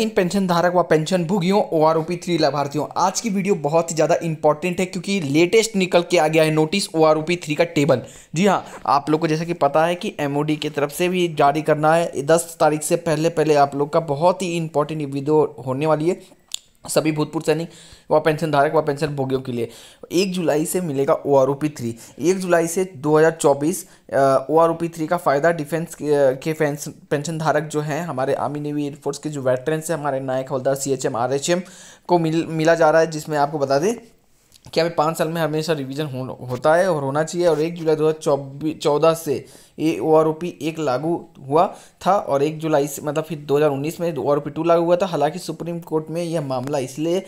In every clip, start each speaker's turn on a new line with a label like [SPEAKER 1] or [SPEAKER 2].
[SPEAKER 1] इन pension धारक व pension भोगियों ओ आर ओपी थ्री लाभार्थियों आज की वीडियो बहुत ही ज़्यादा इंपॉर्टेंट है क्योंकि लेटेस्ट निकल के आ गया है notice O R O P three का टेबल जी हाँ आप लोग को जैसा कि पता है कि एम ओ डी की तरफ से भी जारी करना है दस तारीख से पहले पहले आप लोग का बहुत ही इंपॉर्टेंट वीडियो होने वाली है सभी भूतपूर्व सैनिक व पेंशन धारक व पेंशन भोगियों के लिए एक जुलाई से मिलेगा O R O P three एक जुलाई से 2024 O R O P three का फ़ायदा डिफेंस के पेंशन धारक जो हैं हमारे आर्मी नेवी एयरफोर्स के जो वेटरन्स हैं हमारे नायक हवलदार C H M R H M को मिल मिला जा रहा है जिसमें आपको बता दें कि अभी पाँच साल में हमेशा रिवीजन हो, होता है और होना चाहिए और एक जुलाई दो हज़ार चौदह से ए ओ आर ओ पी एक लागू हुआ था और एक जुलाई से मतलब फिर 2019 में O R O P two लागू हुआ था हालांकि सुप्रीम कोर्ट में यह मामला इसलिए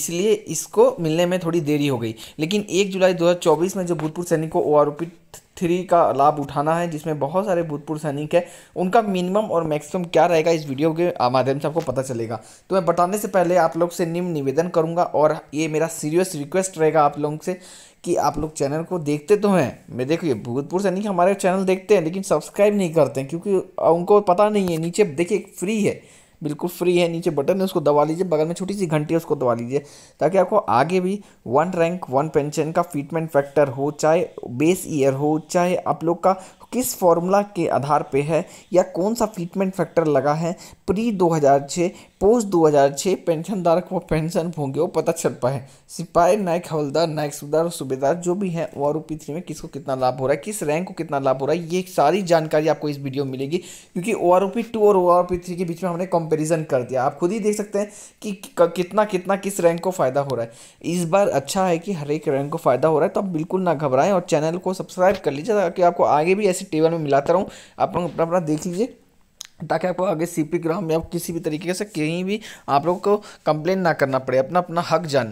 [SPEAKER 1] इसलिए इसको मिलने में थोड़ी देरी हो गई लेकिन एक जुलाई 2024 में जो भूतपूर्व सैनिक को O R O P three का लाभ उठाना है जिसमें बहुत सारे भूतपूर्व सैनिक है उनका मिनिमम और मैक्सिमम क्या रहेगा इस वीडियो के माध्यम से आपको पता चलेगा तो मैं बताने से पहले आप लोग से निम्न निवेदन करूँगा और ये मेरा सीरियस रिक्वेस्ट रहेगा आप लोगों से कि आप लोग चैनल को देखते तो हैं मैं देखो ये भूतपूर्व सैनिक हमारे चैनल देखते हैं लेकिन सब्सक्राइब नहीं करते हैं क्योंकि उनको पता नहीं है नीचे देखिए फ्री है बिल्कुल फ्री है नीचे बटन है उसको दबा लीजिए बगल में छोटी सी घंटी है उसको दबा लीजिए ताकि आपको आगे भी वन रैंक वन पेंशन का फीटमेंट फैक्टर हो चाहे बेस ईयर हो चाहे आप लोग का किस फॉर्मूला के आधार पे है या कौन सा ट्रीटमेंट फैक्टर लगा है प्री 2006 पोस्ट 2006 पेंशन धारक व पेंशन होंगे वो पता चल पाए सिपाही नायक हवलदार नायक सुबेदार सूबेदार जो भी है वो आर थ्री में किसको कितना लाभ हो रहा है किस रैंक को कितना लाभ हो रहा है ये सारी जानकारी आपको इस वीडियो में मिलेगी क्योंकि ओ आर टू और ओ आर थ्री के बीच में हमने कंपेरिजन कर दिया आप खुद ही देख सकते हैं कि कितना कितना किस रैंक को फ़ायदा हो रहा है इस बार अच्छा है कि हर एक रैंक को फ़ायदा हो रहा है तो आप बिल्कुल ना घबराएं और चैनल को सब्सक्राइब कर लीजिए ताकि आपको आगे भी ऐसी टेबल में मिलाता रहूँ आप लोग अपना अपना देख लीजिए ताकि आपको आगे सी पी ग्राम या किसी भी तरीके से कहीं भी आप लोग को कंप्लेन ना करना पड़े अपना अपना हक जाने